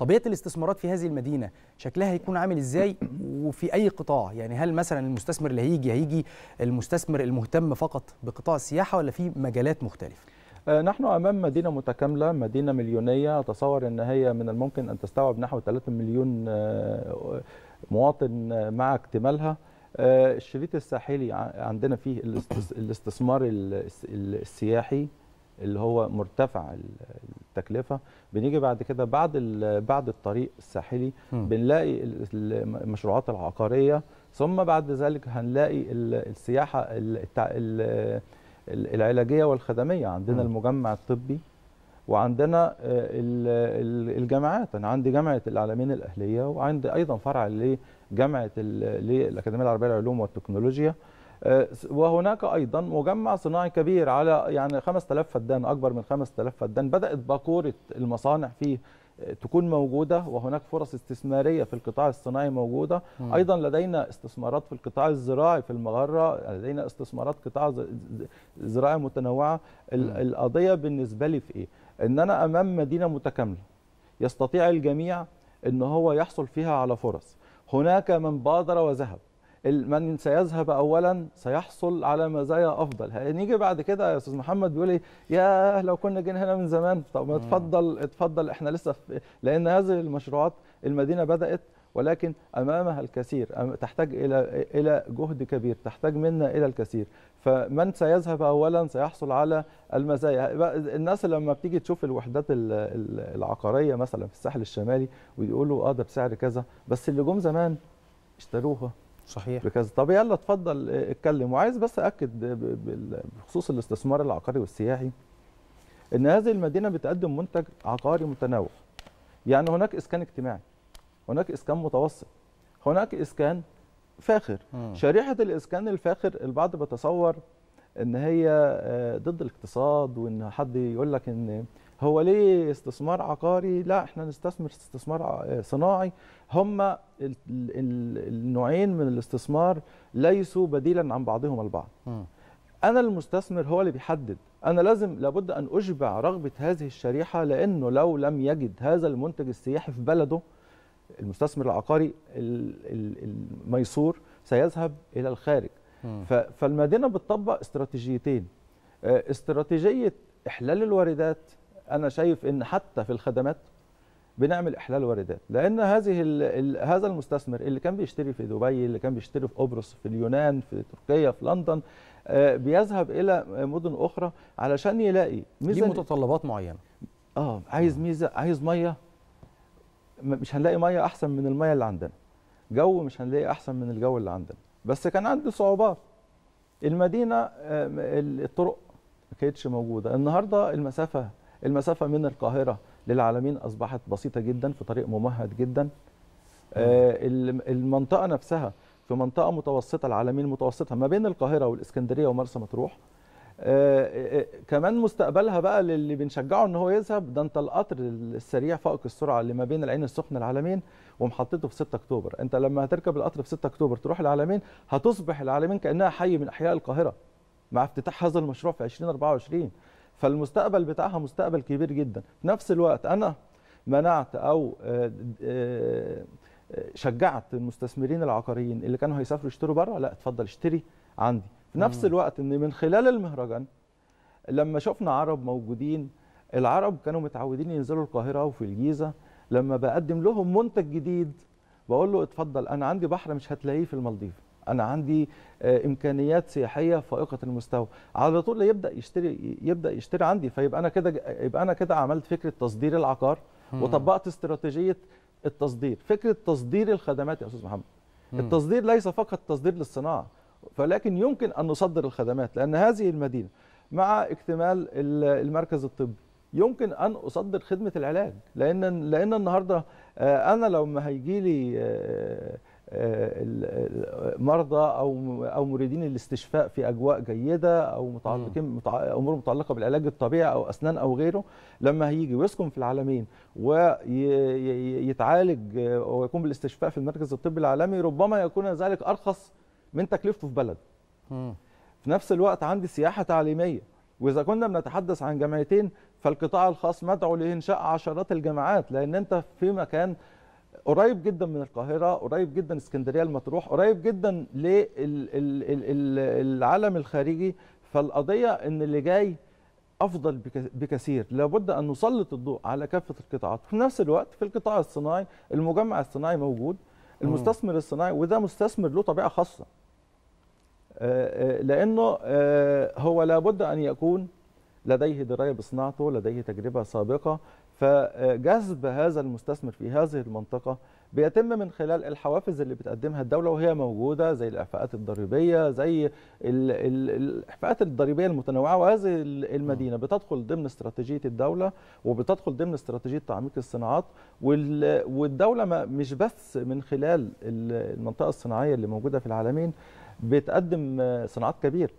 طبيعه الاستثمارات في هذه المدينه شكلها هيكون عامل ازاي وفي اي قطاع يعني هل مثلا المستثمر اللي هيجي هيجي المستثمر المهتم فقط بقطاع السياحه ولا في مجالات مختلفه آه، نحن امام مدينه متكامله مدينه مليونيه اتصور ان هي من الممكن ان تستوعب نحو 3 مليون آه، مواطن آه، مع اكتمالها الشريط الساحلي عندنا فيه الاستثمار السياحي اللي هو مرتفع التكلفه بنيجي بعد كده بعد بعد الطريق الساحلي بنلاقي المشروعات العقاريه ثم بعد ذلك هنلاقي السياحه العلاجيه والخدميه عندنا م. المجمع الطبي وعندنا آه، الجامعات انا عندي جامعه العالمين الاهليه وعندي ايضا فرع لجامعه الاكاديميه العربيه للعلوم والتكنولوجيا آه، وهناك ايضا مجمع صناعي كبير على يعني 5000 فدان اكبر من 5000 فدان بدات باكوره المصانع فيه آه، تكون موجوده وهناك فرص استثماريه في القطاع الصناعي موجوده م. ايضا لدينا استثمارات في القطاع الزراعي في المغره لدينا استثمارات قطاع زراعي متنوعه م. القضيه بالنسبه لي في ايه ان انا امام مدينه متكامله يستطيع الجميع ان هو يحصل فيها على فرص هناك من بادر وذهب من سيذهب اولا سيحصل على مزايا افضل هنيجي بعد كده يا استاذ محمد بيقول يا لو كنا جينا هنا من زمان طب ما اتفضل اتفضل احنا لسه في لان هذه المشروعات المدينه بدات ولكن امامها الكثير تحتاج الى الى جهد كبير تحتاج منا الى الكثير فمن سيذهب اولا سيحصل على المزايا الناس لما بتيجي تشوف الوحدات العقاريه مثلا في الساحل الشمالي ويقولوا اه ده بسعر كذا بس اللي جم زمان اشتروها صحيح بكذا طب يلا اتفضل آه، اتكلم وعايز بس اكد بخصوص الاستثمار العقاري والسياحي ان هذه المدينه بتقدم منتج عقاري متنوع يعني هناك اسكان اجتماعي هناك اسكان متوسط هناك اسكان فاخر م. شريحه الاسكان الفاخر البعض بتصور ان هي آه، ضد الاقتصاد وان حد يقول لك ان هو ليه استثمار عقاري لا احنا نستثمر استثمار آه، صناعي هما النوعين من الاستثمار ليسوا بديلا عن بعضهم البعض م. انا المستثمر هو اللي بيحدد انا لازم لابد ان اشبع رغبه هذه الشريحه لانه لو لم يجد هذا المنتج السياحي في بلده المستثمر العقاري الميسور سيذهب الى الخارج م. فالمدينه بتطبق استراتيجيتين آه، استراتيجيه احلال الواردات انا شايف ان حتى في الخدمات بنعمل احلال واردات لان هذه هذا المستثمر اللي كان بيشتري في دبي اللي كان بيشتري في قبرص في اليونان في تركيا في لندن آه، بيذهب الى مدن اخرى علشان يلاقي ميزه ليه متطلبات معينه اه عايز ميزه عايز ميه مش هنلاقي ميه احسن من الميه اللي عندنا جو مش هنلاقي احسن من الجو اللي عندنا بس كان عندي صعوبات المدينه آه، الطرق ما كانتش موجوده النهارده المسافه المسافه من القاهره للعالمين اصبحت بسيطه جدا في طريق ممهد جدا آه، المنطقه نفسها في منطقه متوسطه العالمين متوسطه ما بين القاهره والاسكندريه ومرسى مطروح آه، آه، كمان مستقبلها بقى للي بنشجعه ان هو يذهب ده انت القطر السريع فائق السرعه اللي ما بين العين السخنه العالمين ومحطته في 6 اكتوبر انت لما هتركب القطر في 6 اكتوبر تروح العالمين هتصبح العالمين كانها حي من احياء القاهره مع افتتاح هذا المشروع في 2024 فالمستقبل بتاعها مستقبل كبير جدا في نفس الوقت انا منعت او آه، آه، آه، شجعت المستثمرين العقاريين اللي كانوا هيسافروا يشتروا بره لا اتفضل اشتري عندي في نفس الوقت ان من خلال المهرجان لما شفنا عرب موجودين العرب كانوا متعودين ينزلوا القاهره وفي الجيزه لما بقدم لهم منتج جديد بقول له اتفضل انا عندي بحر مش هتلاقيه في المالديف انا عندي آه، امكانيات سياحيه فائقه المستوى على طول يبدا يشتري يبدا يشتري عندي فيبقى انا كده يبقى انا كده عملت فكره تصدير العقار وطبقت استراتيجيه التصدير فكره تصدير الخدمات يا استاذ محمد التصدير ليس فقط تصدير للصناعه ولكن يمكن ان نصدر الخدمات لان هذه المدينه مع اكتمال المركز الطبي يمكن ان اصدر خدمه العلاج لان لان النهارده آه، انا لو ما هيجي لي آه، آه، مرضى او او مريدين الاستشفاء في اجواء جيده او متعلقين امور متعلقه بالعلاج الطبيعي او اسنان او غيره لما هيجي ويسكن في العالمين ويتعالج آه، ويقوم بالاستشفاء في المركز الطبي العالمي ربما يكون ذلك ارخص من تكلفته في بلد. في نفس الوقت عندي سياحه تعليميه واذا كنا بنتحدث عن جامعتين فالقطاع الخاص مدعو لانشاء عشرات الجامعات لان انت في مكان قريب جدا من القاهره قريب جدا اسكندريه المطروح قريب جدا للعالم الخارجي فالقضيه ان اللي جاي افضل بكثير لابد ان نسلط الضوء على كافه القطاعات في نفس الوقت في القطاع الصناعي المجمع الصناعي موجود المستثمر الصناعي وده مستثمر له طبيعه خاصه آه، آه، لانه آه، هو لابد ان يكون لديه درايه بصناعته لديه تجربه سابقه فجذب هذا المستثمر في هذه المنطقة بيتم من خلال الحوافز اللي بتقدمها الدولة وهي موجودة زي الإعفاءات الضريبية زي الإعفاءات الضريبية المتنوعة وهذه المدينة بتدخل ضمن استراتيجية الدولة وبتدخل ضمن استراتيجية تعميق الصناعات والدولة مش بس من خلال المنطقة الصناعية اللي موجودة في العالمين بتقدم صناعات كبيرة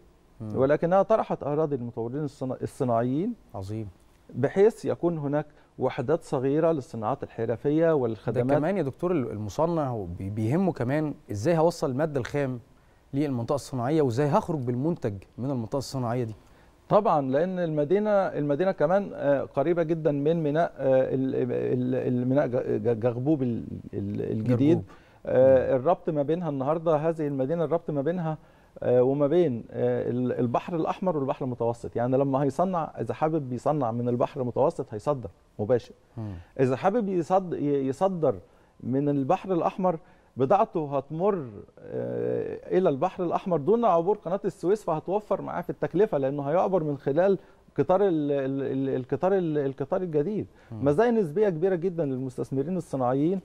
ولكنها طرحت أراضي المطورين الصناعيين عظيم بحيث يكون هناك وحدات صغيره للصناعات الحرفيه والخدمات ده كمان يا دكتور المصنع بيهمه كمان ازاي هوصل الماده الخام للمنطقه الصناعيه وازاي هخرج بالمنتج من المنطقه الصناعيه دي طبعا لان المدينه المدينه كمان آه، قريبه جدا من ميناء آه، الميناء جغبوب الجديد آه، الربط ما بينها النهارده هذه المدينه الربط ما بينها آه، وما بين آه، البحر الاحمر والبحر المتوسط يعني لما هيصنع اذا حابب بيصنع من البحر المتوسط هيصدر مباشر اذا حابب يصدر, يصدر من البحر الاحمر بضاعته هتمر آه، الى البحر الاحمر دون عبور قناه السويس فهتوفر معاه في التكلفه لانه هيعبر من خلال قطار القطار القطار الجديد مزايا نسبيه كبيره جدا للمستثمرين الصناعيين